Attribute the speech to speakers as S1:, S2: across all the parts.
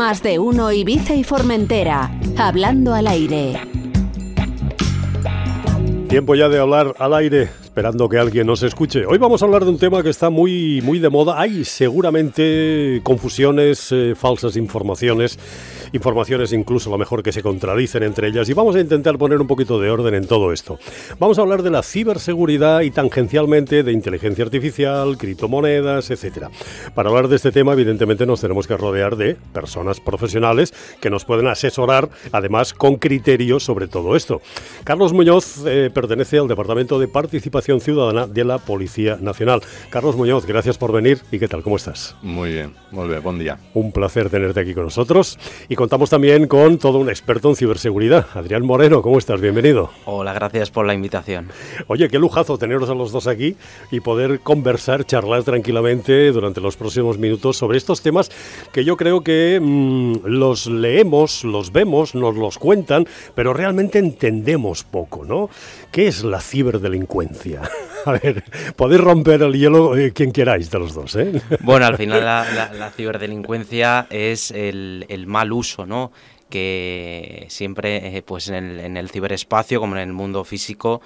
S1: Más de uno Ibiza y Formentera, hablando al aire.
S2: Tiempo ya de hablar al aire, esperando que alguien nos escuche. Hoy vamos a hablar de un tema que está muy, muy de moda. Hay seguramente confusiones, eh, falsas informaciones informaciones incluso a lo mejor que se contradicen entre ellas y vamos a intentar poner un poquito de orden en todo esto. Vamos a hablar de la ciberseguridad y tangencialmente de inteligencia artificial, criptomonedas, etcétera. Para hablar de este tema, evidentemente nos tenemos que rodear de personas profesionales que nos pueden asesorar, además con criterios sobre todo esto. Carlos Muñoz eh, pertenece al Departamento de Participación Ciudadana de la Policía Nacional. Carlos Muñoz, gracias por venir y qué tal, ¿cómo estás? Muy bien, muy bien, buen día. Un placer tenerte aquí con nosotros. Y contamos también con todo un experto en ciberseguridad. Adrián Moreno, ¿cómo estás? Bienvenido. Hola, gracias por la invitación. Oye, qué lujazo teneros a los dos aquí y poder conversar, charlar tranquilamente durante los próximos minutos sobre estos temas que yo creo que mm, los leemos, los vemos, nos los cuentan, pero realmente entendemos poco, ¿no? ¿Qué es la ciberdelincuencia? a ver, podéis romper el hielo eh, quien queráis de los dos, ¿eh? Bueno, al final la,
S1: ciberdelincuencia es el, mal uso, ¿no? que siempre eh, pues en el, ciberespacio como en el mundo físico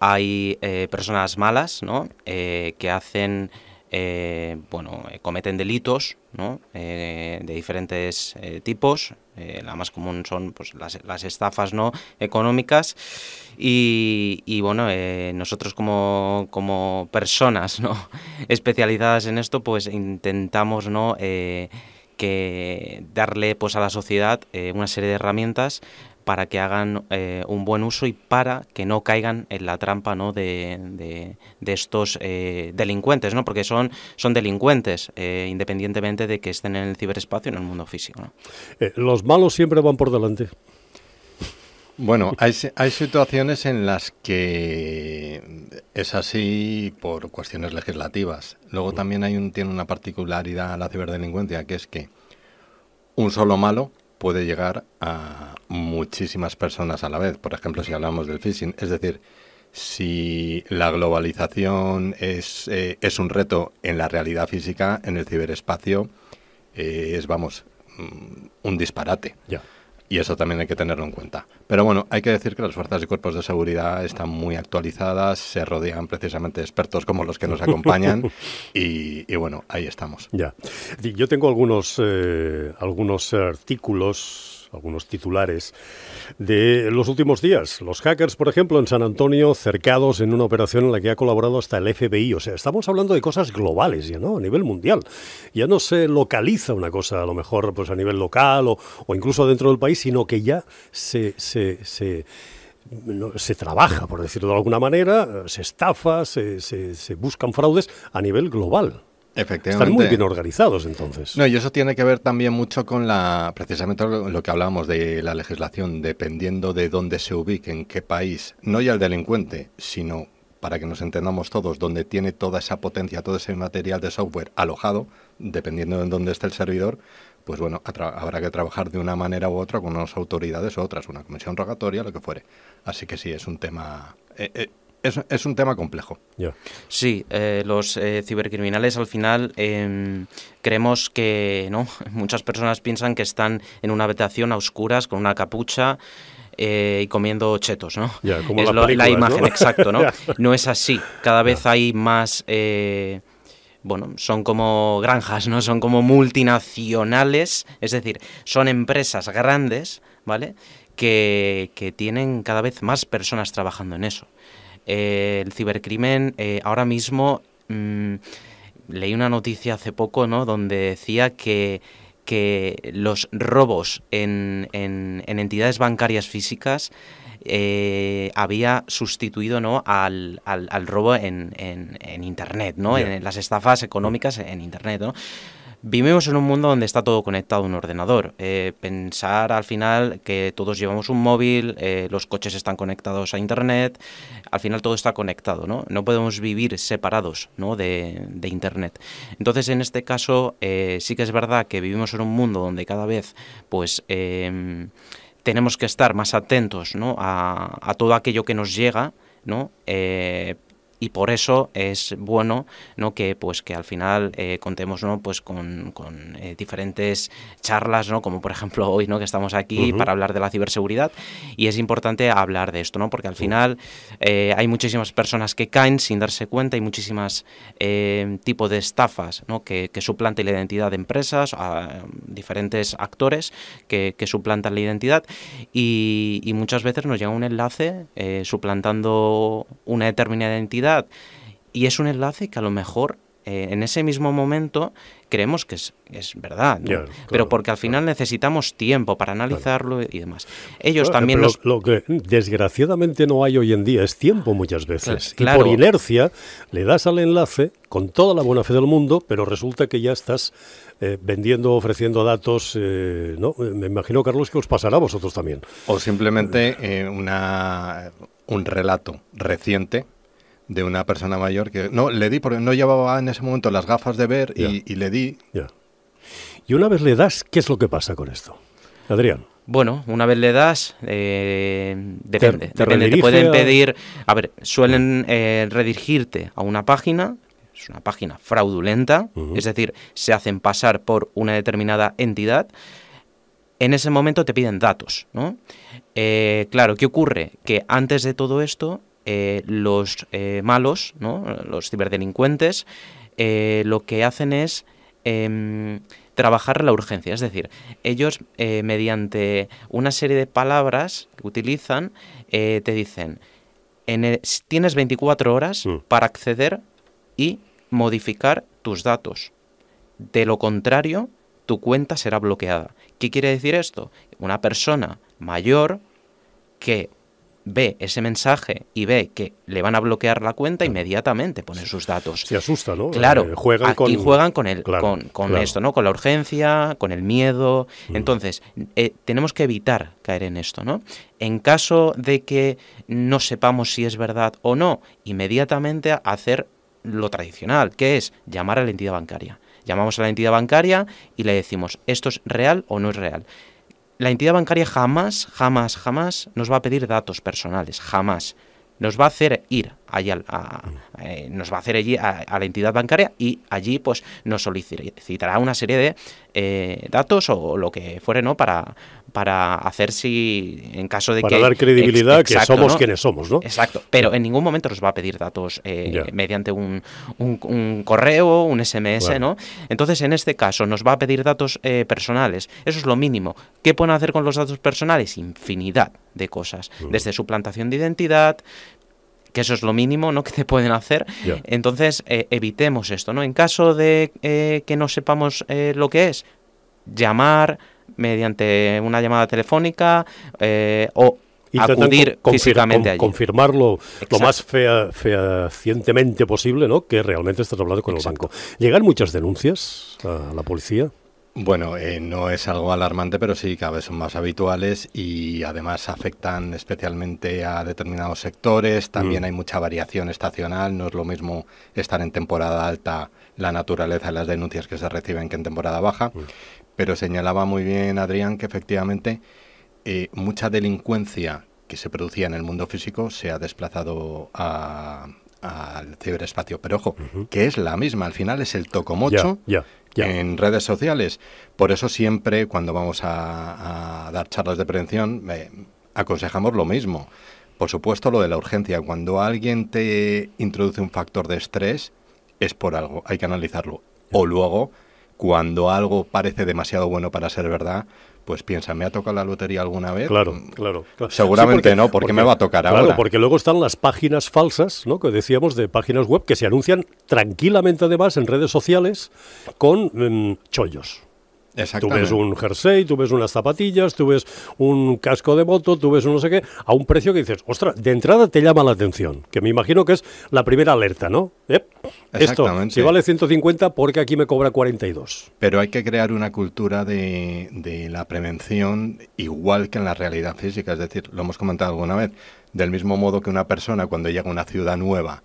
S1: hay eh, personas malas ¿no? eh, que hacen eh, bueno, eh, cometen delitos eh, de diferentes tipos. la más común son pues, las, estafas ¿no? económicas. Y, bueno, nosotros como, personas especializadas en esto, pues intentamos ¿no? que darle pues, a la sociedad una serie de herramientas para que hagan eh, un buen uso y para que no caigan en la trampa ¿no? de, de, estos eh, delincuentes, ¿no? porque son, son delincuentes, eh, independientemente de que estén en el ciberespacio o en el mundo físico.
S2: los malos siempre van por delante.
S3: Bueno, hay, situaciones en las que es así por cuestiones legislativas. Luego también hay un, tiene una particularidad la ciberdelincuencia, que es que un solo malo puede llegar a muchísimas personas a la vez. Por ejemplo, si hablamos del phishing, es decir, si la globalización es, eh, es un reto en la realidad física, en el ciberespacio, eh, es, vamos, mm, un disparate. Ya. Y eso también hay que tenerlo en cuenta. Pero bueno, hay que decir que las fuerzas y cuerpos de seguridad están muy actualizadas, se rodean precisamente expertos como los que nos acompañan y, bueno, ahí estamos.
S2: Ya. Yo tengo algunos, eh, algunos artículos algunos, titulares de los últimos días. Los hackers, por ejemplo, en San Antonio, cercados en una operación en la que ha colaborado hasta el FBI. O sea, estamos hablando de cosas globales ya, ¿no? A nivel mundial. Ya no se localiza una cosa, a lo mejor pues a nivel local o, incluso dentro del país, sino que ya se, se, trabaja, por decirlo de alguna manera, se estafa, se, se, buscan fraudes a nivel global. Efectivamente. Están muy bien organizados entonces.
S3: No, y eso tiene que ver también mucho con la precisamente lo que hablábamos de la legislación, dependiendo de dónde se ubique, en qué país, no ya el delincuente, sino para que nos entendamos todos, donde tiene toda esa potencia, todo ese material de software alojado, dependiendo de dónde esté el servidor, pues bueno, habrá que trabajar de una manera u otra con unas autoridades u otras, una comisión rogatoria, lo que fuere. Así que sí, es un tema... Eh, eh, es, un tema complejo.
S1: Sí, eh, los eh, cibercriminales al final em, creemos que muchas personas piensan que están en una habitación a oscuras con una capucha. Eh, y comiendo chetos, ¿no? es la, imagen, exacta exacto, ¿no? No es así. Cada vez hay más. bueno, son como granjas, ¿no? Son como multinacionales, es decir, son empresas grandes, ¿vale? que tienen cada vez más personas trabajando en eso. Eh, el cibercrimen eh, ahora mismo... Mm, leí una noticia hace poco, ¿no? Donde decía que, que los robos en, entidades bancarias físicas eh, había sustituido ¿no? al, al, robo en, en, Internet, ¿no? En, las estafas económicas en Internet, ¿no? Vivimos en un mundo donde está todo conectado a un ordenador. Eh, pensar al final que todos llevamos un móvil, eh, los coches están conectados a Internet, al final todo está conectado, ¿no? No podemos vivir separados ¿no? de, Internet. Entonces, en este caso, eh, sí que es verdad que vivimos en un mundo donde cada vez, pues em, tenemos que estar más atentos a, todo aquello que nos llega, ¿no? y por eso es bueno ¿no? que pues que al final eh, contemos pues con, eh, diferentes charlas como por ejemplo hoy ¿no? que estamos aquí para hablar de la ciberseguridad y es importante hablar de esto ¿no? porque al final eh, hay muchísimas personas que caen sin darse cuenta hay muchísimas tipos de estafas que, que suplantan la identidad de empresas a diferentes actores que, suplantan la identidad y, y, muchas veces nos llega un enlace suplantando una determinada identidad y es un enlace que a lo mejor eh, en ese mismo momento creemos que es, verdad, pero porque al final necesitamos tiempo para analizarlo y demás. Ellos eh, también lo, que desgraciadamente no hay hoy en día es tiempo muchas veces. Y por
S2: inercia le das al enlace con toda la buena fe del mundo, pero resulta que ya estás eh, vendiendo, ofreciendo datos, ¿no? Me imagino, Carlos, que os pasará a vosotros también.
S3: O simplemente una, un relato reciente de una persona mayor que... No, le di porque no llevaba en ese momento las gafas de ver y, le di...
S2: Ya. Y una vez le das, ¿qué es lo que pasa con esto?
S1: Adrián. Bueno, una vez le das, depende. Eh, depende. te pueden pedir, a ver, suelen eh, redirigirte a una página, es una página fraudulenta, es decir, se hacen pasar por una determinada entidad. En ese momento te piden datos, ¿no? Eh, claro, ¿qué ocurre? Que antes de todo esto eh, los eh, malos, los ciberdelincuentes, eh, lo que hacen es em, trabajar la urgencia. Es decir, ellos mediante una serie de palabras que utilizan te dicen, tienes 24 horas mm. para acceder y modificar tus datos. De lo contrario, tu cuenta será bloqueada. ¿Qué quiere decir esto? Una persona mayor que ve ese mensaje y ve que le van a bloquear la cuenta, inmediatamente pone sus datos. Se
S2: asusta, ¿no? Claro, eh, juegan ah, con... juegan
S1: con, con, esto, ¿no? Con la urgencia, con el miedo. Mm. Entonces, eh, tenemos que evitar caer en esto, ¿no? En caso de que no sepamos si es verdad o no, inmediatamente hacer lo tradicional, que es llamar a la entidad bancaria. Llamamos a la entidad bancaria y le decimos, ¿esto es real o no es real? la entidad bancaria jamás, jamás, jamás nos va a pedir datos personales, jamás. Nos va a hacer ir allí a, eh, nos va a hacer allí a, la entidad bancaria y allí pues nos solicitará una serie de eh, datos o lo que fuere, ¿no? Para, para hacer si en caso de que... Para dar credibilidad que somos quienes somos, ¿no? Exacto, pero en ningún momento nos va a pedir datos eh, mediante un, correo, un SMS, ¿no? Entonces, en este caso, nos va a pedir datos eh, personales. Eso es lo mínimo. ¿Qué pueden hacer con los datos personales? Infinidad de cosas, desde suplantación de identidad, que eso es lo mínimo ¿no? que te pueden hacer. Entonces, eh, evitemos esto, ¿no? En caso de que no sepamos lo que es, llamar, mediante una llamada telefónica eh, o
S2: acudir físicamente allí.
S1: Confirmarlo lo más fea,
S2: fehacientemente posible, ¿no? Que realmente estás hablando con el banco. ¿Llegan muchas denuncias
S3: a la policía? Bueno, eh, no es algo alarmante, pero sí cada vez son más habituales y además afectan especialmente a determinados sectores. Mm. También hay mucha variación estacional. No es lo mismo estar en temporada alta la naturaleza de las denuncias que se reciben que en temporada baja. Mm. Pero señalaba muy bien Adrián que efectivamente eh, mucha delincuencia que se producía en el mundo físico se ha desplazado a, al ciberespacio. Pero ojo, que es la misma, al final es el tocomocho en redes sociales. Por eso siempre cuando vamos a, dar charlas de prevención eh, aconsejamos lo mismo. Por supuesto, lo de la urgencia. Cuando alguien te introduce un factor de estrés, es por algo, hay que analizarlo. O luego cuando algo parece demasiado bueno para ser verdad, pues piensa, ¿me ha tocado la lotería alguna vez? Claro, mm, claro.
S2: Seguramente no, porque, qué me va a tocar ahora. Claro, porque luego están las páginas falsas, ¿no? Que decíamos de páginas web que se anuncian tranquilamente además en redes sociales con mm, chollos. Tú ves un jersey, tú ves unas zapatillas, tú ves un casco de moto, tú ves un no sé qué, a un precio que dices, ostras, de entrada te llama la atención, que me imagino que es la primera alerta, ¿no? Exactamente. Esto, si vale 150, porque aquí me cobra 42.
S3: Pero hay que crear una cultura de, la prevención igual que en la realidad física, es decir, lo hemos comentado alguna vez, del mismo modo que una persona cuando llega a una ciudad nueva,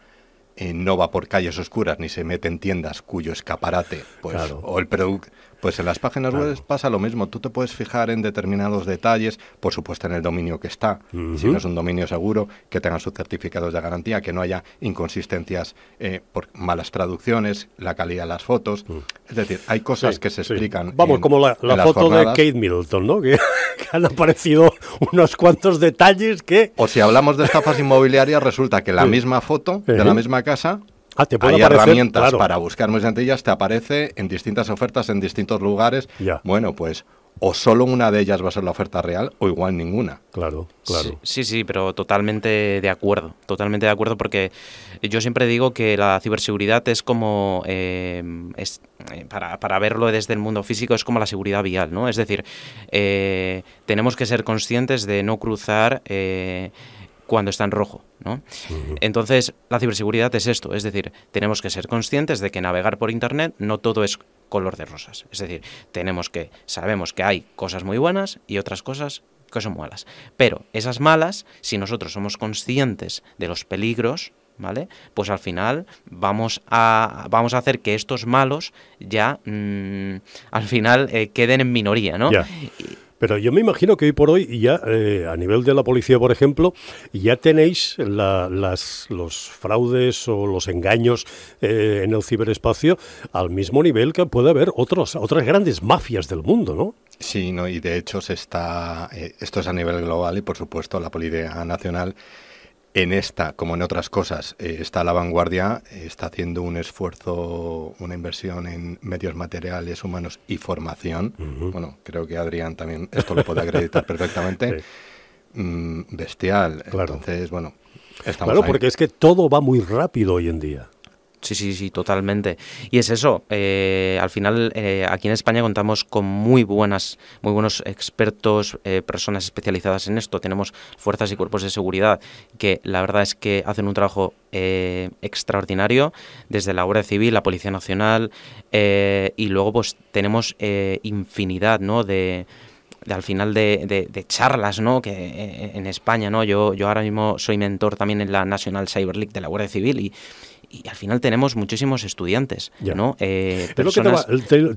S3: eh, no va por calles oscuras ni se mete en tiendas cuyo escaparate pues, o el producto pues en las páginas web pasa lo mismo. Tú te puedes fijar en determinados detalles, por supuesto en el dominio que está. Si no es un dominio seguro, que tengan sus certificados de garantía, que no haya inconsistencias eh, por malas traducciones, la calidad de las fotos. Mm. Es decir, hay cosas que se explican. Vamos, como la, foto de Kate Middleton, ¿no? Que, han aparecido unos cuantos detalles que... O si hablamos de estafas inmobiliarias, resulta que la misma foto de la misma casa Ah, Hay herramientas para buscar muy sencillas, te aparece en distintas ofertas, en distintos lugares. Bueno, pues o solo una de ellas va a ser la oferta real o igual ninguna.
S1: Claro, claro. Sí, sí, pero totalmente de acuerdo, totalmente de acuerdo porque yo siempre digo que la ciberseguridad es como, eh, eh, para, verlo desde el mundo físico, es como la seguridad vial, ¿no? Es decir, eh, tenemos que ser conscientes de no cruzar cuando está en rojo entonces, la ciberseguridad es esto, es decir, tenemos que ser conscientes de que navegar por Internet no todo es color de rosas. Es decir, tenemos que, sabemos que hay cosas muy buenas y otras cosas que son malas. Pero esas malas, si nosotros somos conscientes de los peligros, ¿vale? Pues al final vamos a, vamos a hacer que estos malos ya mm, al final eh, queden en minoría, ¿no?
S2: Pero yo me imagino que hoy por hoy, ya eh, a nivel de la policía, por ejemplo, ya tenéis los fraudes o los engaños eh, en el ciberespacio al mismo nivel que puede haber otros, otras grandes mafias del mundo, ¿no?
S3: Sí, no, y de hecho se está, eh, esto es a nivel global y por supuesto la Policía Nacional en esta, como en otras cosas, eh, está está la vanguardia, eh, está haciendo un esfuerzo, una inversión en medios materiales, humanos y formación. Bueno, creo que Adrián también esto lo puede acreditar perfectamente. Mm, bestial. Entonces, bueno, estamos. Claro, porque
S1: es que todo va muy rápido hoy en día. Sí, sí, sí, totalmente. Y es eso, eh, al final eh, aquí en España contamos con muy buenas, muy buenos expertos, eh, personas especializadas en esto. Tenemos fuerzas y cuerpos de seguridad que la verdad es que hacen un trabajo extraordinario desde la Guardia Civil, la Policía Nacional y luego pues tenemos infinidad ¿no? de, al final de, de, charlas, ¿no? Que en España, ¿no? Yo, yo ahora mismo soy mentor también en la National Cyber League de la Guardia Civil y, y al final tenemos muchísimos estudiantes. ¿no? Eh, te,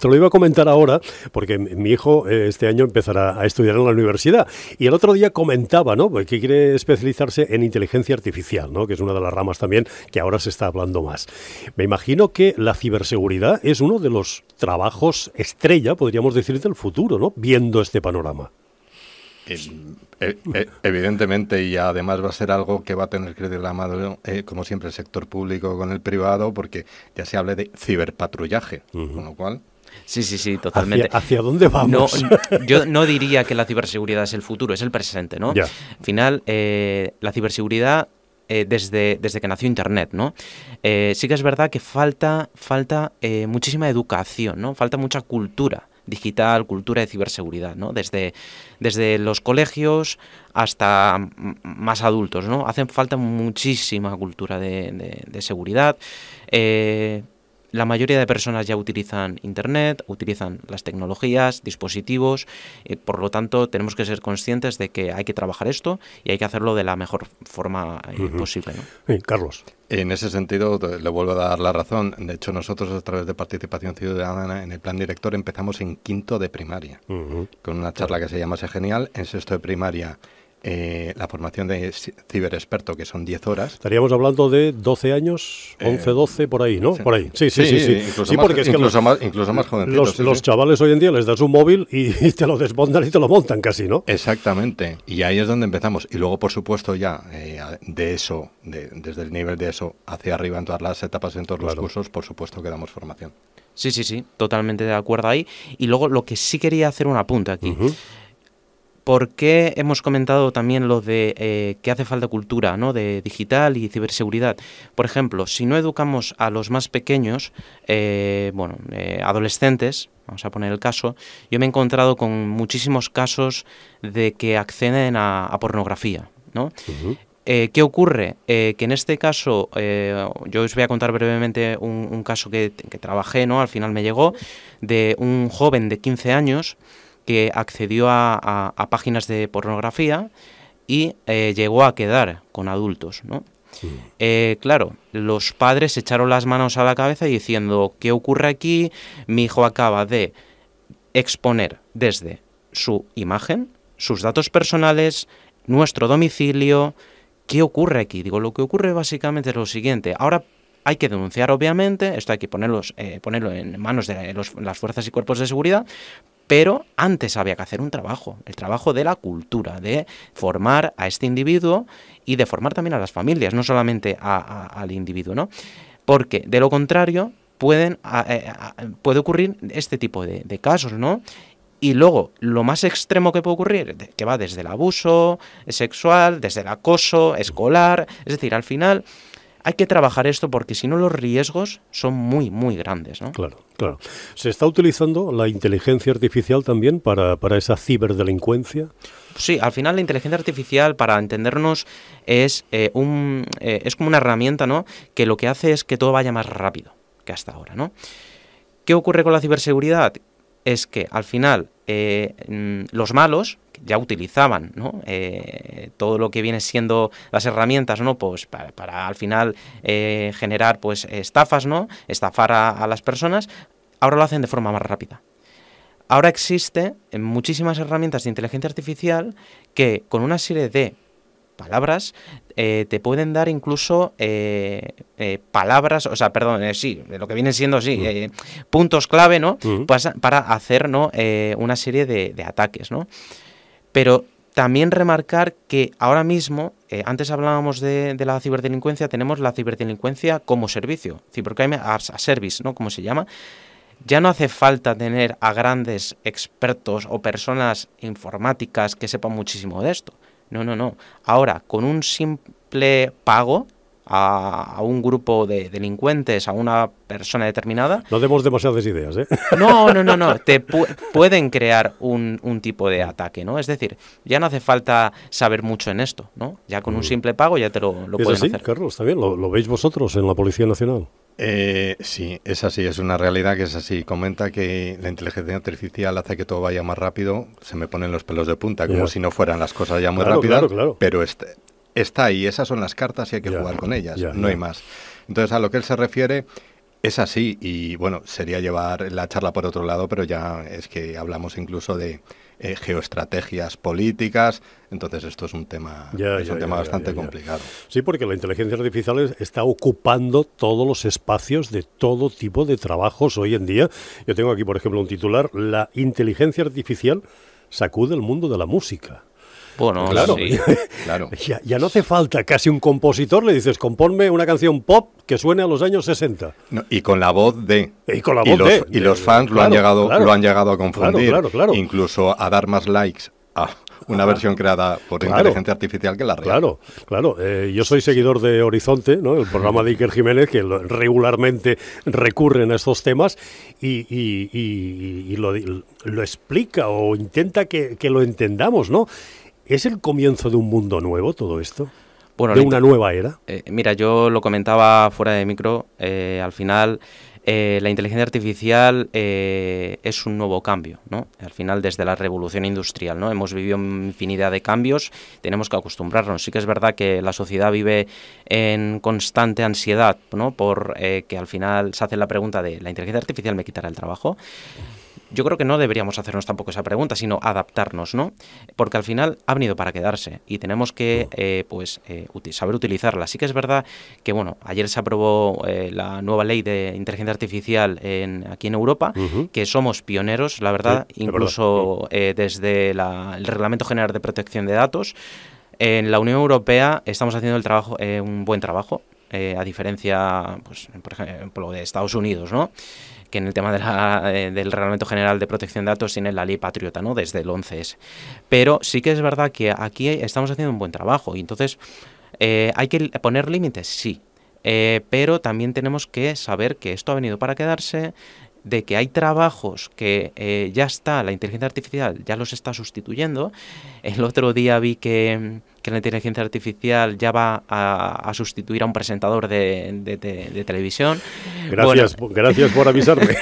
S2: lo iba a comentar ahora, porque mi hijo eh, este año empezará a estudiar en la universidad. Y el otro día comentaba ¿no? Pues, que quiere especializarse en inteligencia artificial, ¿no? que es una de las ramas también que ahora se está hablando más. Me imagino que la ciberseguridad es uno de los trabajos estrella, podríamos decir, del futuro, ¿no? viendo este panorama.
S3: E, e, evidentemente, y además va a ser algo que va a tener que la eh, como siempre, el sector público con el privado, porque ya se hable de ciberpatrullaje, con lo cual Sí,
S1: sí, sí, totalmente. ¿Hacia, dónde vamos? yo no diría que la ciberseguridad es el futuro, es el presente, ¿no? Al final, eh, la ciberseguridad eh, desde, desde que nació Internet, ¿no? sí que es verdad que falta, falta muchísima educación, ¿no? Falta mucha cultura digital, cultura de ciberseguridad, ¿no? Desde, desde los colegios hasta más adultos, ¿no? Hacen falta muchísima cultura de, de, seguridad. Eh, la mayoría de personas ya utilizan Internet, utilizan las tecnologías, dispositivos, eh, por lo tanto tenemos que ser conscientes de que hay que trabajar esto y hay que hacerlo de la mejor forma eh, posible. Carlos. En
S3: ese sentido, le vuelvo a dar la razón. De hecho, nosotros a través de participación ciudadana en el plan director empezamos en quinto de primaria, con una charla que se llama se Genial, en sexto de primaria eh, la formación de ciberexperto, que son 10 horas.
S2: Estaríamos hablando de 12 años, 11, eh, 12, por ahí, ¿no? Por ahí. Sí, sí, sí. Incluso, más, los, chavales hoy en día les das un móvil y, te lo desmontan y te lo montan casi, ¿no? Exactamente.
S3: Y ahí es donde empezamos. Y luego, por supuesto, ya eh, de eso, de, desde el nivel de eso hacia arriba en todas las etapas, en todos los cursos, por supuesto que damos formación.
S1: Sí, sí, sí, totalmente de acuerdo ahí. Y luego lo que sí quería hacer ...una apunte aquí. ¿Por qué hemos comentado también lo de eh, que hace falta cultura, ¿no? de digital y ciberseguridad? Por ejemplo, si no educamos a los más pequeños, eh, bueno, eh, adolescentes, vamos a poner el caso, yo me he encontrado con muchísimos casos de que acceden a, pornografía, ¿Qué ocurre? que en este caso, yo os voy a contar brevemente un, caso que, que, trabajé, ¿no? Al final me llegó, de un joven de 15 años que accedió a, páginas de pornografía y eh, llegó a quedar con adultos, ¿no? Mm. Eh, claro, los padres echaron las manos a la cabeza diciendo, ¿qué ocurre aquí? Mi hijo acaba de exponer desde su imagen, sus datos personales, nuestro domicilio. ¿Qué ocurre aquí? Digo, lo que ocurre básicamente es lo siguiente. Ahora hay que denunciar, obviamente, esto hay que ponerlos, eh, ponerlo en manos de las fuerzas y cuerpos de seguridad, pero antes había que hacer un trabajo, el trabajo de la cultura, de formar a este individuo y de formar también a las familias, no solamente a, al individuo, ¿no? Porque de lo contrario pueden, eh, puede ocurrir este tipo de, de casos, ¿no? Y luego, lo más extremo que puede ocurrir, que va desde el abuso sexual, desde el acoso escolar, es decir, al final hay que trabajar esto porque si no los riesgos son muy, muy grandes. ¿no? Claro, claro. ¿Se está utilizando la inteligencia artificial también para, esa ciberdelincuencia? Sí, al final la inteligencia artificial, para entendernos, es, eh, un, eh, es como una herramienta ¿no? que lo que hace es que todo vaya más rápido que hasta ahora. ¿no? ¿Qué ocurre con la ciberseguridad? es que al final eh, mm, los malos ya utilizaban eh, todo lo que viene siendo las herramientas no pues para, al final eh, generar pues estafas no estafar a, las personas ahora lo hacen de forma más rápida ahora existe muchísimas herramientas de inteligencia artificial que con una serie de palabras eh, te pueden dar incluso eh, eh, palabras, o sea, perdón, sí, lo que vienen siendo, sí, mm. puntos clave, ¿no? Mm. para, hacer, ¿no? una serie de, ataques, ¿no? Pero también remarcar que ahora mismo, antes hablábamos de, la ciberdelincuencia, tenemos la ciberdelincuencia como servicio, Cybercrime as a Service, ¿no? Como se llama. Ya no hace falta tener a grandes expertos o personas informáticas que sepan muchísimo de esto no, no, no. Ahora, con un simple pago a, un grupo de delincuentes, a una persona determinada... No demos demasiadas ideas, ¿eh? No, no, no, no. Te pueden crear un, tipo de ataque, ¿no? Es decir, ya no hace falta saber mucho en esto, ¿no? Ya con un mm. simple pago ya te lo, lo pueden hacer.
S2: Carlos, está bien. ¿Lo veis vosotros en la Policía Nacional?
S3: Eh, sí, es así, es una realidad que es así. Comenta que la inteligencia artificial hace que todo vaya más rápido, se me ponen los pelos de punta, como si no fueran las cosas ya muy rápidas, pero está ahí, esas son las cartas y hay que jugar con ellas, no hay más. Entonces, a lo que él se refiere, es así, y bueno, sería llevar la charla por otro lado, pero ya es que hablamos incluso de eh, geoestrategias políticas. Entonces esto es un tema,
S2: es un tema bastante complicado. Sí, porque la inteligencia artificial está ocupando todos los espacios de todo tipo de trabajos hoy en día. Yo tengo aquí, por ejemplo, un titular, la inteligencia artificial sacude el mundo de la música. Bueno, claro, claro. Ya, no hace falta casi un compositor, le dices, componme una canción pop que suene a los años 60.
S3: y con la voz de... Y con la voz los, fans lo, han llegado, lo han llegado a confundir, incluso a dar más likes a una versión creada por inteligencia artificial que la real.
S2: Claro, claro. Eh, yo soy seguidor de Horizonte, ¿no? el programa de Iker Jiménez, que regularmente recurren a estos temas y, y, y, y lo, explica o intenta que, que lo entendamos, ¿no? ¿Es el comienzo de un mundo nuevo todo esto? ¿De una nueva era?
S1: Eh, mira, yo lo comentaba fuera de micro, eh, al final... Eh, la inteligencia artificial es un nuevo cambio, ¿no? Al final, desde la revolución industrial, ¿no? Hemos vivido infinidad de cambios, tenemos que acostumbrarnos. Sí que es verdad que la sociedad vive en constante ansiedad, ¿no? Por que al final se hace la pregunta de, ¿la inteligencia artificial me quitará el trabajo? yo creo que no deberíamos hacernos tampoco esa pregunta, sino adaptarnos, ¿no? Porque al final ha venido para quedarse y tenemos que mm. eh, pues eh, saber utilizarla. Sí que es verdad que bueno, ayer se aprobó eh, la nueva ley de inteligencia artificial en, aquí en Europa, que somos pioneros, la verdad, incluso desde el Reglamento General de Protección de Datos. En la Unión Europea estamos haciendo el trabajo, un buen trabajo, a diferencia, pues, por ejemplo, de Estados Unidos, ¿no? que en el tema eh, del Reglamento General de Protección de Datos tiene la ley patriota, ¿no? Desde el 11S. Pero sí que es verdad que aquí estamos haciendo un buen trabajo y entonces eh, hay que poner límites, sí. Eh, pero también tenemos que saber que esto ha venido para quedarse, de que hay trabajos que ya está, la inteligencia artificial ya los está sustituyendo. El otro día vi que que la inteligencia artificial ya va a, sustituir a un presentador de, televisión. Gracias, por avisarme.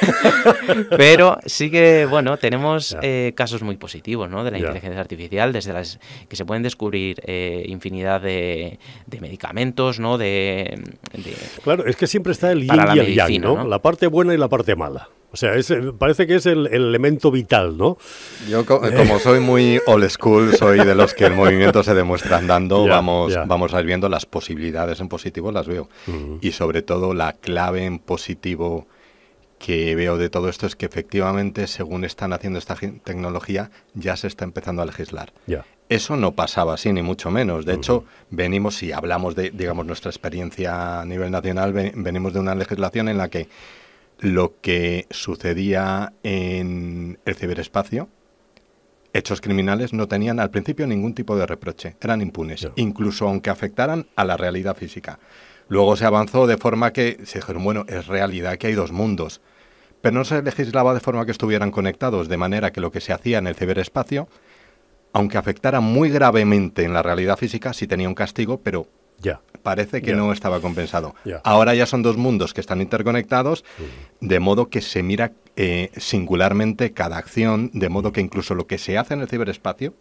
S1: Pero sí que, bueno, tenemos eh, casos muy positivos de la inteligencia artificial, desde las que se pueden descubrir eh, infinidad de, medicamentos, ¿no? De,
S2: claro, es que siempre está el yin y el yang, ¿no? La
S1: parte buena y la parte mala.
S2: O sea, parece que es el, elemento vital, ¿no? Yo, eh, como,
S3: soy muy old school, soy de los que el movimiento se demuestra andando. vamos, vamos a ir viendo las posibilidades en positivo, las veo. Y sobre todo, la clave en positivo que veo de todo esto es que efectivamente, según están haciendo esta tecnología, ya se está empezando a legislar. Eso no pasaba así, ni mucho menos. De hecho, venimos, si hablamos de, digamos, nuestra experiencia a nivel nacional, venimos de una legislación en la que lo que sucedía en el ciberespacio, hechos criminales no tenían al principio ningún tipo de reproche, eran impunes, incluso aunque afectaran a la realidad física. Luego se avanzó de forma que se dijeron, bueno, es realidad que hay dos mundos, pero no se legislaba de forma que estuvieran conectados, de manera que lo que se hacía en el ciberespacio, aunque afectara muy gravemente en la realidad física, sí tenía un castigo, pero Parece que no estaba compensado. Ahora ya son dos mundos que están interconectados, mm. de modo que se mira eh, singularmente cada acción, de modo que incluso lo que se hace en el ciberespacio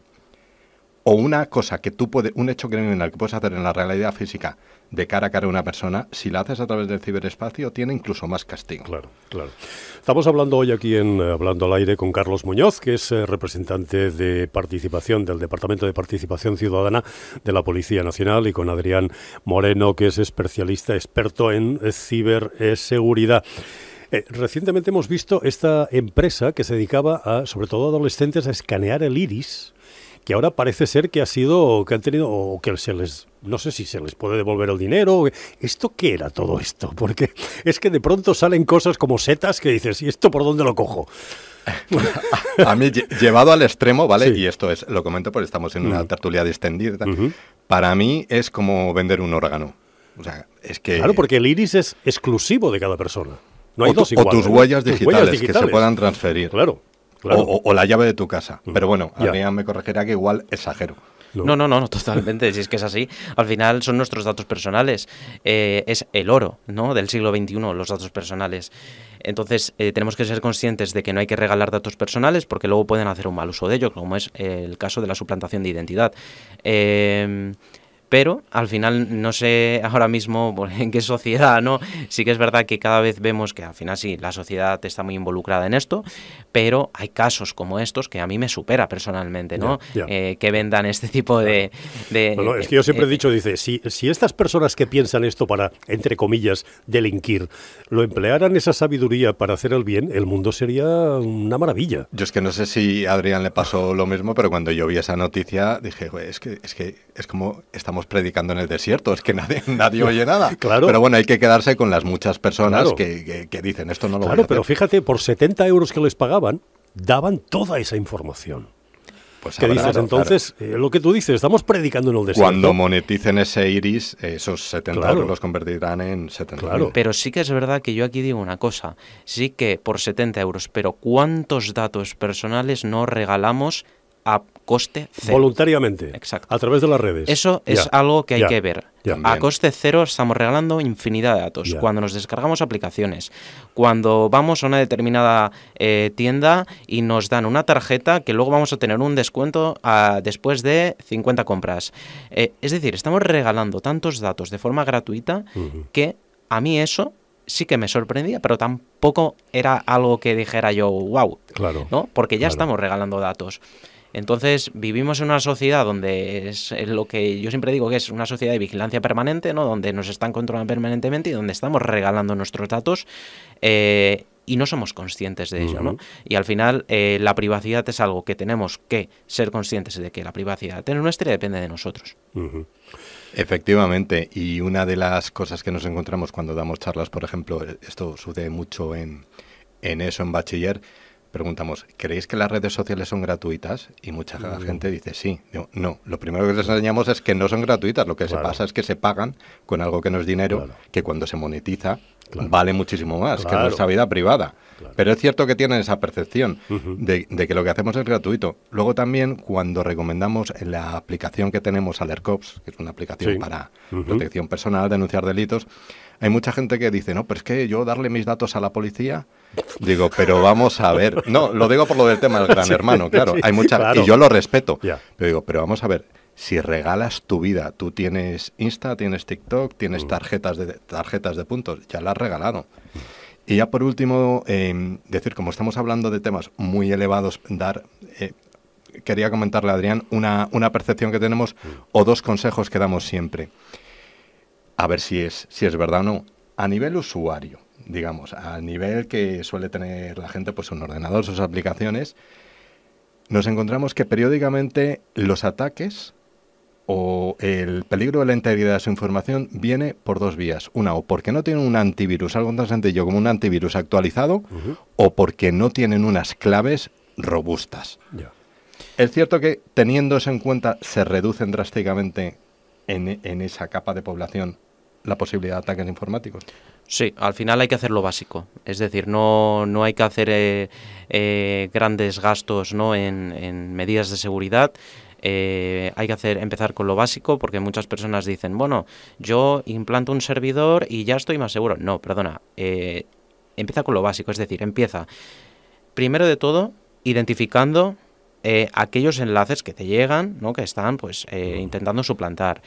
S3: o una cosa que tú puedes, un hecho criminal que puedes hacer en la realidad física de cara a cara a una persona, si la haces a través del ciberespacio, tiene incluso más castigo. Claro,
S2: claro. Estamos hablando hoy aquí en eh, Hablando al Aire con Carlos Muñoz, que es eh, representante de participación del Departamento de Participación Ciudadana de la Policía Nacional y con Adrián Moreno, que es especialista, experto en eh, ciberseguridad. recientemente hemos visto esta empresa que se dedicaba a, sobre todo a adolescentes, a escanear el iris que ahora parece ser que ha sido, que han tenido, o que se les, no sé si se les puede devolver el dinero. ¿Esto qué era todo esto? Porque es que de pronto salen cosas como setas que dices, ¿y esto por dónde lo cojo?
S3: a mí, llevado al extremo, ¿vale? Y esto es, lo comento porque estamos en una tertulia distendida. Para mí es como vender un órgano. O sea, es que... Claro, porque el iris
S2: es exclusivo de cada persona.
S3: No hay dos igual, o tus tus huellas digitales que se puedan transferir. Claro o, la llave de tu casa. Mm. Pero bueno, a mí me corregirá que igual exagero.
S1: No. no, no, totalmente, si es que es así. Al final son nuestros datos personales, eh, es el oro ¿no? del siglo XXI, los datos personales. Entonces eh, tenemos que ser conscientes de que no hay que regalar datos personales porque luego pueden hacer un mal uso de ello, como es eh, el caso de la suplantación de identidad pero al final no sé ahora mismo en qué sociedad, ¿no? Sí que es verdad que cada vez vemos que al final sí, la sociedad está muy involucrada en esto, pero hay casos como estos que a mí me supera personalmente, ¿no? Eh, que vendan este tipo de... es que yo siempre he dicho, dice, si, estas personas que piensan esto para, entre comillas,
S2: delinquir, lo emplearan esa sabiduría para hacer el bien, el mundo sería una maravilla.
S3: Yo es que no sé si a Adrián le pasó lo mismo, pero cuando yo vi esa noticia dije, es que, es que es como estamos predicando en el desierto, es que nadie, nadie oye nada. claro. Pero bueno, hay que quedarse con las muchas personas que, dicen esto no lo Claro, pero
S2: fíjate, por 70 euros que les pagaban, daban toda esa información. Pues ¿Qué dices? entonces, eh, lo que tú dices, estamos
S1: predicando en el desierto. Cuando moneticen ese iris, esos 70 euros los convertirán en 70 euros. Pero sí que es verdad que yo aquí digo una cosa. Sí que por 70 euros, pero ¿cuántos datos personales no regalamos a coste cero. Voluntariamente. Exacto. A través de las redes. Eso es algo que hay que ver. A coste cero estamos regalando infinidad de datos. Cuando nos descargamos aplicaciones, cuando vamos a una determinada eh, tienda y nos dan una tarjeta que luego vamos a tener un descuento ah, después de 50 compras. Eh, es decir, estamos regalando tantos datos de forma gratuita que a mí eso sí que me sorprendía, pero tampoco era algo que dijera yo, wow. Claro. ¿no? Porque ya estamos regalando datos. Entonces, vivimos en una sociedad donde es lo que yo siempre digo que es una sociedad de vigilancia permanente, ¿no? Donde nos están controlando permanentemente y donde estamos regalando nuestros datos. Eh, y no somos conscientes de ello, ¿no? Y al final eh, la privacidad es algo que tenemos que ser conscientes de que la privacidad es nuestra y depende de nosotros.
S3: Efectivamente, y una de las cosas que nos encontramos cuando damos charlas, por ejemplo, esto sucede mucho en, en eso, en bachiller, preguntamos, ¿creéis que las redes sociales son gratuitas? Y mucha mm. gente dice sí. no, lo primero que les enseñamos es que no son gratuitas, lo que se pasa es que se pagan con algo que no es dinero, que cuando se monetiza vale muchísimo más que nuestra vida privada. Pero es cierto que tienen esa percepción de, que lo que hacemos es gratuito. Luego también cuando recomendamos la aplicación que tenemos LERCOPS, que es una aplicación para protección personal, denunciar delitos, hay mucha gente que dice, no, pero es que yo darle mis datos a la policía. Digo, pero vamos a ver. No, lo digo por lo del tema del gran hermano, claro. hay mucha. Y yo lo respeto. Pero digo, pero vamos a ver. Si regalas tu vida, tú tienes Insta, tienes TikTok, tienes mm. tarjetas de, tarjetas de puntos, ya la has regalado. Y ya por último, em, decir, como estamos hablando de temas muy elevados, dar eh, quería comentarle a Adrián una, una percepción que tenemos mm. o dos consejos que damos siempre a ver si es, si es verdad o no. A nivel usuario, digamos, al nivel que suele tener la gente, pues un ordenador, sus aplicaciones, nos encontramos que periódicamente los ataques o el peligro de la integridad de su información viene por dos vías. Una, o porque no tienen un antivirus, algo tan sencillo como un antivirus actualizado, o porque no tienen unas claves robustas. Es cierto que teniendo eso en cuenta se reducen drásticamente en esa capa de población la posibilidad de ataques informáticos.
S1: Sí, al final hay que hacer lo básico, es decir, no, no hay que hacer eh, eh, grandes gastos ¿no? en, medidas de seguridad. Eh, hay que hacer empezar con lo básico porque muchas personas dicen bueno yo implanto un servidor y ya estoy más seguro no perdona empieza con lo básico es decir empieza primero de todo identificando aquellos enlaces que te llegan no que están pues intentando suplantar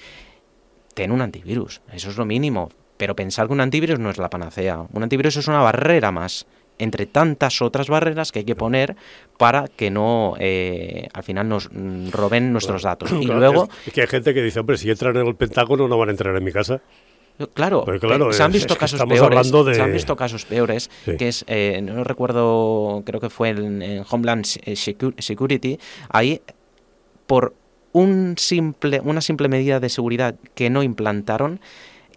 S1: ten un antivirus, eso es lo mínimo. Pero pensar que un antivirus no es la panacea. Un antivirus es una barrera más entre tantas otras barreras que hay que poner para que no eh, al final nos roben nuestros datos. Y luego es, que hay gente que dice, hombre, si entran en el Pentágono no van a entrar en mi casa. Claro, se, han visto casos peores, se han visto casos peores, que es, eh, no recuerdo, creo que fue en Homeland eh, Security, ahí por un simple, una simple medida de seguridad que no implantaron,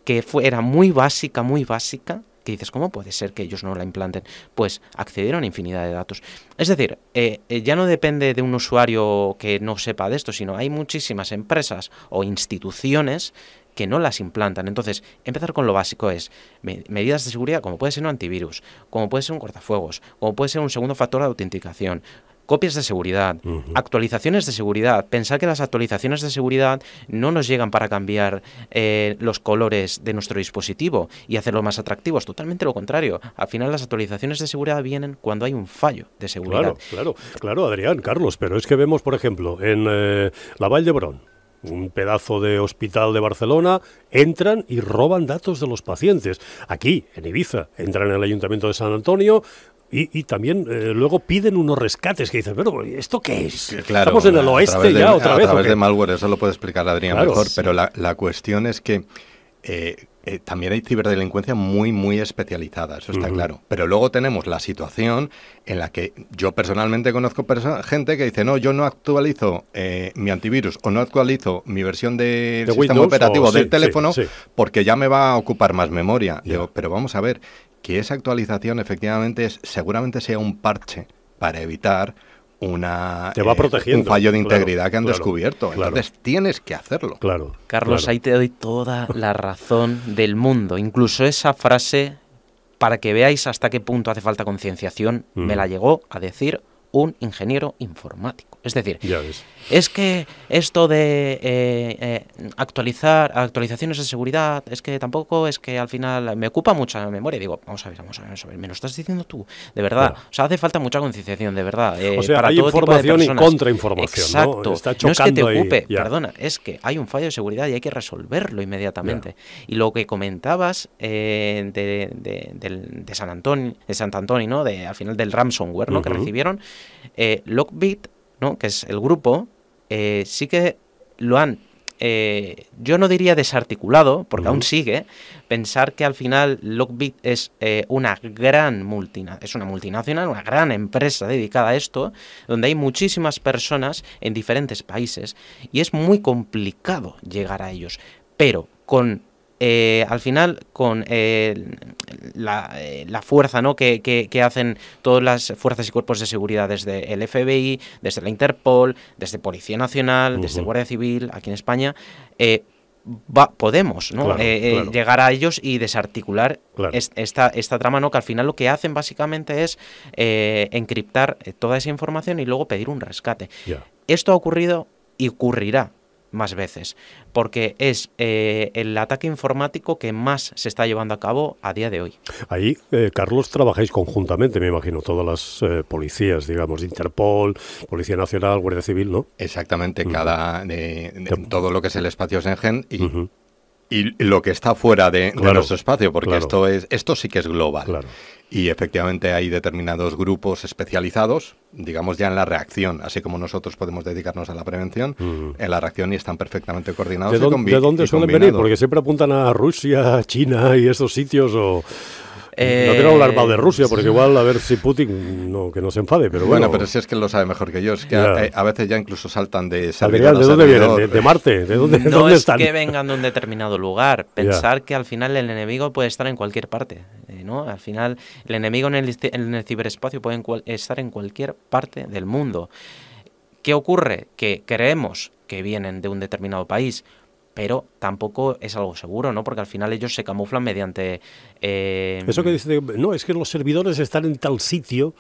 S1: que fue, era muy básica, muy básica, que dices, ¿cómo puede ser que ellos no la implanten? Pues accedieron a infinidad de datos. Es decir, eh, eh, ya no depende de un usuario que no sepa de esto, sino hay muchísimas empresas o instituciones que no las implantan. Entonces, empezar con lo básico es medidas de seguridad como puede ser un antivirus, como puede ser un cortafuegos, como puede ser un segundo factor de autenticación, copias de seguridad, actualizaciones de seguridad. Pensar que las actualizaciones de seguridad no nos llegan para cambiar eh, los colores de nuestro dispositivo y hacerlo más atractivo. Es totalmente lo contrario. Al final las actualizaciones de seguridad vienen cuando hay un fallo de seguridad.
S2: Claro, claro, claro Adrián, Carlos, pero es que vemos, por ejemplo, en eh, la Valle de un pedazo de hospital de Barcelona, entran y roban datos de los pacientes. Aquí, en Ibiza, entran en el Ayuntamiento de San Antonio, y, también eh, luego piden unos rescates que dices, pero ¿esto qué es? Estamos en el oeste ya otra vez. A través de
S3: malware, eso lo puede explicar Adrián mejor, pero la, cuestión es que eh, eh, también hay ciberdelincuencia muy, muy especializada, eso está claro. Pero luego tenemos la situación en la que yo personalmente conozco gente que dice, no, yo no actualizo mi antivirus o no actualizo mi versión de sistema operativo del teléfono porque ya me va a ocupar más memoria. Digo, pero vamos a ver, que esa actualización efectivamente es, seguramente sea un parche para evitar
S1: una eh, un fallo de integridad que han descubierto. Entonces tienes que hacerlo. Claro. Carlos, ahí te doy toda la razón del mundo. Incluso esa frase para que veáis hasta qué punto hace falta concienciación, me la llegó a decir un ingeniero informático. Es decir, es que esto de eh, eh, actualizar actualizaciones de seguridad, es que tampoco es que al final me ocupa mucha memoria. digo, vamos a ver, vamos a ver, me lo estás diciendo tú, de verdad. O sea, hace falta mucha concienciación, de verdad. Eh, o sea, hay información y contrainformación. Exacto. ¿no? es que te ocupe, perdona, es que hay un fallo de seguridad y hay que resolverlo inmediatamente. Y lo que comentabas de, de, de, San Antonio, de Sant Antonio, ¿no? De, al final del ransomware ¿no? que recibieron, eh, Lockbit, ¿no? que es el grupo, eh, sí que lo han, eh, yo no diría desarticulado, porque aún sigue, pensar que al final Lockbit es una gran multinacional, una gran empresa dedicada a esto, donde hay muchísimas personas en diferentes países y es muy complicado llegar a ellos. Pero con al final, con eh, la, fuerza ¿no? que, hacen todas las fuerzas y cuerpos de seguridad desde el FBI, desde la Interpol, desde Policía Nacional, desde Guardia Civil, aquí en España. Eh, podemos eh, llegar a ellos y desarticular esta, trama, ¿no? que al final lo que hacen básicamente es encriptar toda esa información y luego pedir un rescate. Esto ha ocurrido y ocurrirá más veces, porque es eh, el ataque informático que más se está llevando a cabo a día de hoy.
S2: Ahí, eh, Carlos, trabajáis conjuntamente, me imagino, todas las eh, policías, digamos, Interpol, Policía Nacional, Guardia Civil, ¿no? Exactamente, cada todo lo que
S3: es el espacio Schengen y y lo que está fuera de, nuestro espacio, porque esto es esto sí que es global. Claro. Y efectivamente hay determinados grupos especializados, digamos ya en la reacción, así como nosotros podemos dedicarnos a la prevención, en la reacción y están perfectamente coordinados. ¿De, dónde, suelen venir? Porque
S2: siempre apuntan a Rusia, China y esos sitios o... no quiero eh, hablar mal de Rusia, porque igual a ver si Putin no, que no se enfade, pero bueno. pero
S3: si es que lo sabe mejor que yo, es que a, veces ya incluso saltan de ¿de dónde vienen? ¿De, Marte? ¿De dónde, no es que
S1: vengan de un determinado lugar, pensar que al final el enemigo puede estar en cualquier parte. Al final, el enemigo en el, este, ciberespacio puede estar en cualquier parte del mundo. ¿Qué ocurre? Que creemos que vienen de un determinado país, pero tampoco es algo seguro, ¿no? Porque al final ellos se camuflan mediante... Eh, Eso que
S2: dice, no, es que los servidores están en tal sitio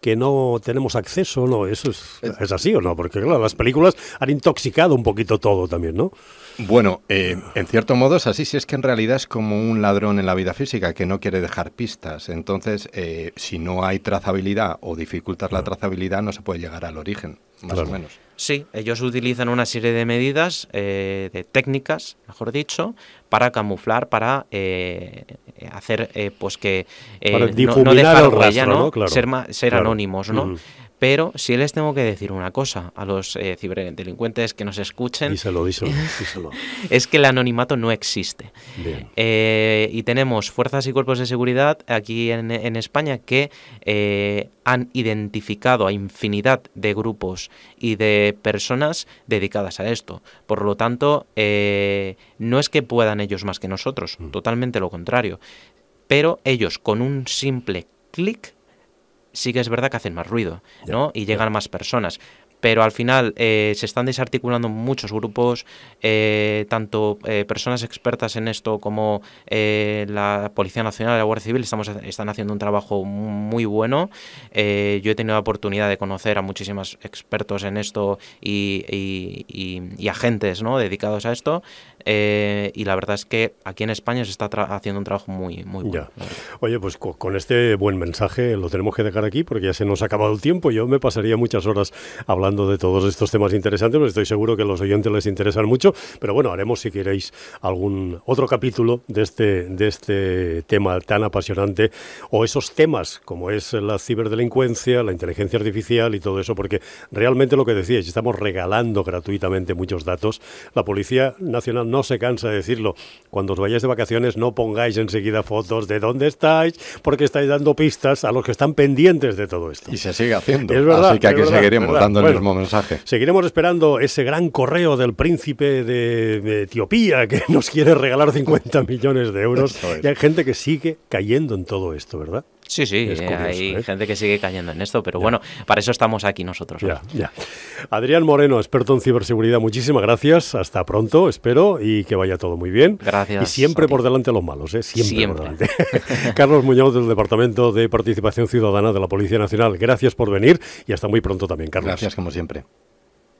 S2: que no tenemos acceso, ¿no? ¿Eso es, es así o no? Porque, claro, las películas han intoxicado un poquito todo también, ¿no?
S3: Bueno, eh, en cierto modo es así, si es que en realidad es como un ladrón en la vida física que no quiere dejar pistas. Entonces, eh, si no hay trazabilidad o dificultas la mm. trazabilidad, no se puede llegar al origen, más o menos.
S1: Sí, ellos utilizan una serie de medidas, eh, de técnicas, mejor dicho, para camuflar, para hacer pues que no, dejar rastro, ¿no? ser, anónimos, ¿no? Mm. Pero si les tengo que decir una cosa a los eh, ciberdelincuentes que nos escuchen. Díselo, díselo, díselo. es que el anonimato no existe. Eh, y tenemos fuerzas y cuerpos de seguridad aquí en, España que eh, han identificado a infinidad de grupos y de personas dedicadas a esto. Por lo tanto, no es que puedan ellos más que nosotros, mm. totalmente lo contrario. Pero ellos con un simple clic sí que es verdad que hacen más ruido, ¿no? Y llegan más personas. Pero al final eh, se están desarticulando muchos grupos, eh, tanto eh, personas expertas en esto como la Policía Nacional, y la Guardia Civil, estamos, están haciendo un trabajo muy bueno. yo he tenido la oportunidad de conocer a muchísimos expertos en esto y, agentes ¿no? dedicados a esto. Eh, y la verdad es que aquí en España se está haciendo un trabajo muy, muy bueno.
S2: Oye, pues con este buen mensaje lo tenemos que dejar aquí porque ya se nos ha acabado el tiempo. Yo me pasaría muchas horas hablando de todos estos temas interesantes, pero estoy seguro que a los oyentes les interesan mucho. Pero bueno, haremos si queréis algún otro capítulo de este, de este tema tan apasionante o esos temas como es la ciberdelincuencia, la inteligencia artificial y todo eso, porque realmente lo que decíais, estamos regalando gratuitamente muchos datos. La Policía Nacional no se cansa de decirlo. Cuando os vayáis de vacaciones no pongáis enseguida fotos de dónde estáis, porque estáis dando pistas a los que están pendientes de todo esto. Y se sigue haciendo. Así
S3: que aquí seguiremos dando el mismo mensaje.
S2: Seguiremos esperando ese gran correo del príncipe de
S1: Etiopía que
S2: nos quiere regalar 50 millones de euros. Y hay gente que sigue
S1: cayendo en todo esto, ¿verdad? Sí, sí, eh, hay ¿eh? gente que sigue cayendo en esto, pero bueno, para eso estamos aquí nosotros. Ya,
S2: Adrián Moreno, experto en ciberseguridad, muchísimas gracias. Hasta pronto, espero, y que vaya todo muy bien. Gracias. Y siempre por delante los malos, ¿eh? siempre. por delante. Carlos Muñoz, del Departamento de Participación Ciudadana de la Policía Nacional, gracias por venir y hasta muy pronto también, Carlos. Gracias,
S3: como siempre.